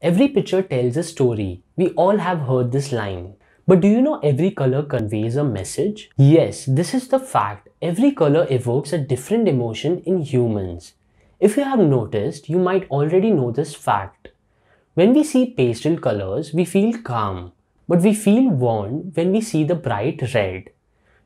Every picture tells a story. We all have heard this line. But do you know every color conveys a message? Yes, this is the fact. Every color evokes a different emotion in humans. If you have noticed, you might already know this fact. When we see pastel colors, we feel calm, but we feel warm when we see the bright red.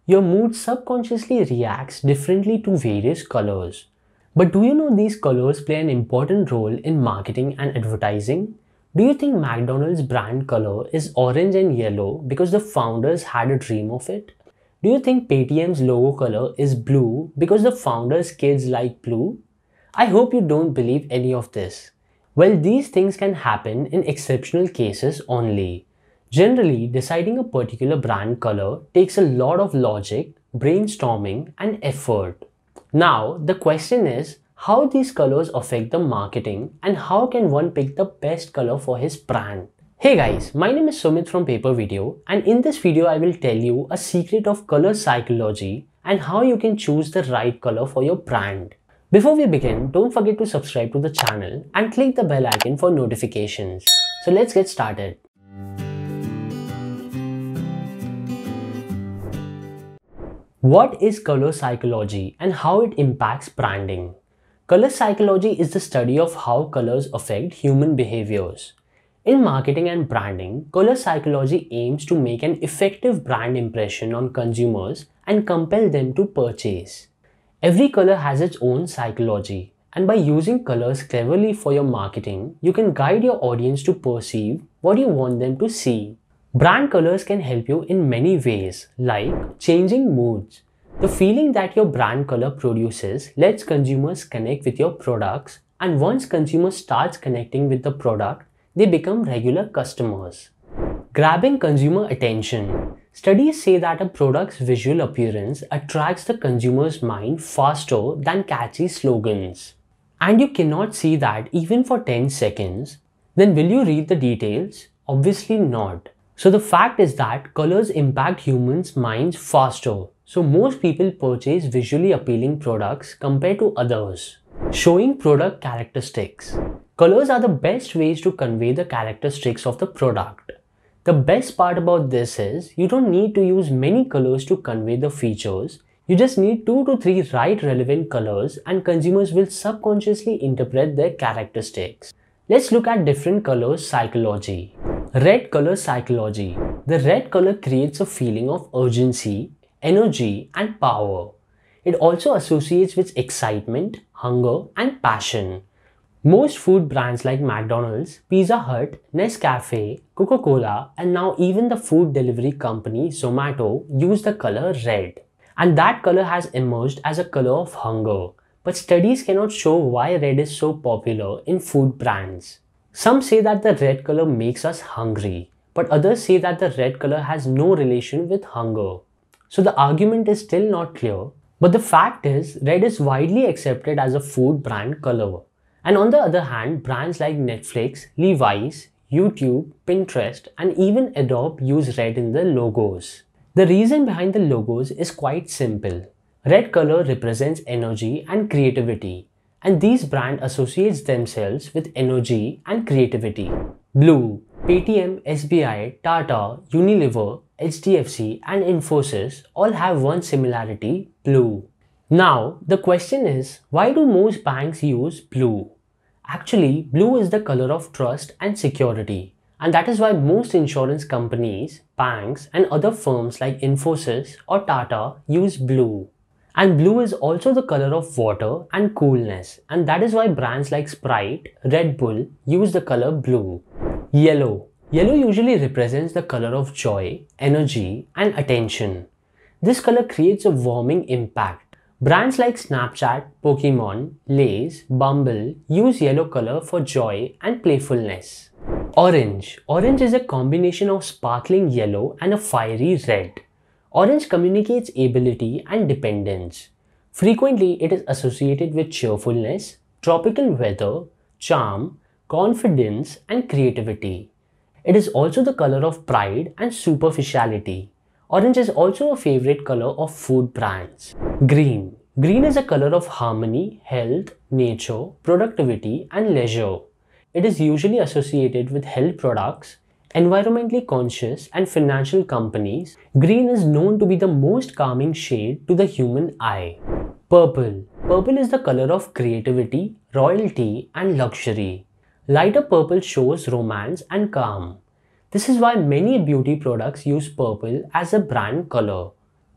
Your mood subconsciously reacts differently to various colors. But do you know these colors play an important role in marketing and advertising? Do you think McDonald's brand color is orange and yellow because the founders had a dream of it? Do you think Paytm's logo color is blue because the founders' kids like blue? I hope you don't believe any of this. Well, these things can happen in exceptional cases only. Generally, deciding a particular brand color takes a lot of logic, brainstorming, and effort. Now, the question is how these colors affect the marketing and how can one pick the best color for his brand. Hey guys, my name is Sumit from Paper Video and in this video I will tell you a secret of color psychology and how you can choose the right color for your brand. Before we begin, don't forget to subscribe to the channel and click the bell icon for notifications. So let's get started. What is color psychology and how it impacts branding? Color psychology is the study of how colors affect human behaviors. In marketing and branding, color psychology aims to make an effective brand impression on consumers and compel them to purchase. Every color has its own psychology, and by using colors cleverly for your marketing, you can guide your audience to perceive what you want them to see. Brand colors can help you in many ways, like changing moods, the feeling that your brand color produces lets consumers connect with your products and once consumers starts connecting with the product, they become regular customers. Grabbing consumer attention. Studies say that a product's visual appearance attracts the consumer's mind faster than catchy slogans. And you cannot see that even for 10 seconds, then will you read the details? Obviously not. So the fact is that colors impact humans' minds faster so most people purchase visually appealing products compared to others. Showing product characteristics. Colors are the best ways to convey the characteristics of the product. The best part about this is you don't need to use many colors to convey the features. You just need 2 to 3 right relevant colors and consumers will subconsciously interpret their characteristics. Let's look at different colors psychology. Red color psychology. The red color creates a feeling of urgency energy, and power. It also associates with excitement, hunger, and passion. Most food brands like McDonald's, Pizza Hut, Nescafe, Coca Cola, and now even the food delivery company Zomato use the color red. And that color has emerged as a color of hunger. But studies cannot show why red is so popular in food brands. Some say that the red color makes us hungry, but others say that the red color has no relation with hunger. So the argument is still not clear, but the fact is red is widely accepted as a food brand color. And on the other hand, brands like Netflix, Levi's, YouTube, Pinterest, and even Adobe use red in their logos. The reason behind the logos is quite simple. Red color represents energy and creativity, and these brands associates themselves with energy and creativity. Blue PTM, SBI, Tata, Unilever, HDFC and Infosys all have one similarity, Blue. Now, the question is, why do most banks use blue? Actually, blue is the color of trust and security. And that is why most insurance companies, banks and other firms like Infosys or Tata use blue. And blue is also the color of water and coolness. And that is why brands like Sprite, Red Bull use the color blue. Yellow. Yellow usually represents the color of joy, energy, and attention. This color creates a warming impact. Brands like Snapchat, Pokemon, Lays, Bumble use yellow color for joy and playfulness. Orange. Orange is a combination of sparkling yellow and a fiery red. Orange communicates ability and dependence. Frequently, it is associated with cheerfulness, tropical weather, charm, confidence and creativity. It is also the color of pride and superficiality. Orange is also a favorite color of food brands. Green. Green is a color of harmony, health, nature, productivity and leisure. It is usually associated with health products, environmentally conscious and financial companies. Green is known to be the most calming shade to the human eye. Purple. Purple is the color of creativity, royalty and luxury. Lighter purple shows romance and calm. This is why many beauty products use purple as a brand color.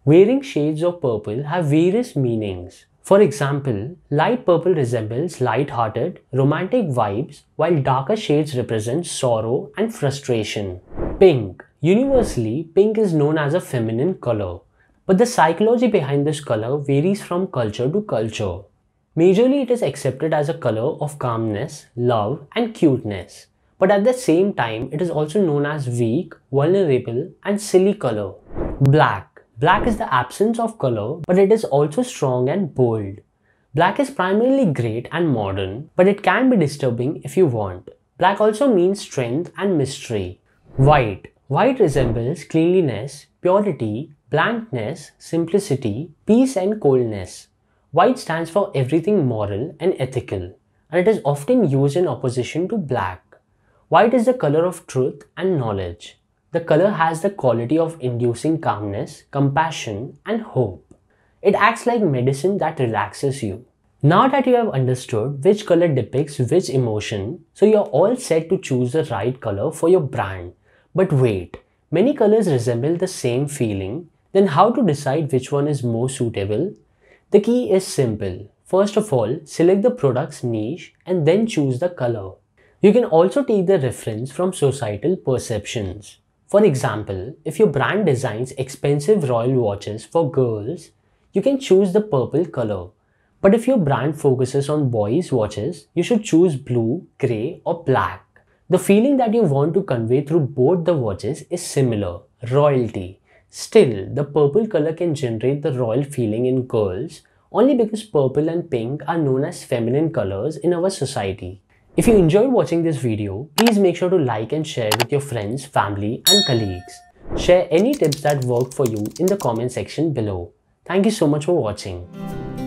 Wearing shades of purple have various meanings. For example, light purple resembles light-hearted, romantic vibes, while darker shades represent sorrow and frustration. Pink. Universally, pink is known as a feminine color. But the psychology behind this color varies from culture to culture. Majorly, it is accepted as a color of calmness, love, and cuteness. But at the same time, it is also known as weak, vulnerable, and silly color. Black. Black is the absence of color, but it is also strong and bold. Black is primarily great and modern, but it can be disturbing if you want. Black also means strength and mystery. White. White resembles cleanliness, purity, blankness, simplicity, peace and coldness. White stands for everything moral and ethical, and it is often used in opposition to black. White is the color of truth and knowledge. The color has the quality of inducing calmness, compassion, and hope. It acts like medicine that relaxes you. Now that you have understood which color depicts which emotion, so you're all set to choose the right color for your brand. But wait, many colors resemble the same feeling, then how to decide which one is more suitable the key is simple. First of all, select the product's niche and then choose the color. You can also take the reference from societal perceptions. For example, if your brand designs expensive royal watches for girls, you can choose the purple color. But if your brand focuses on boys' watches, you should choose blue, grey or black. The feeling that you want to convey through both the watches is similar, royalty. Still, the purple color can generate the royal feeling in girls only because purple and pink are known as feminine colors in our society. If you enjoyed watching this video, please make sure to like and share with your friends, family and colleagues. Share any tips that work for you in the comment section below. Thank you so much for watching.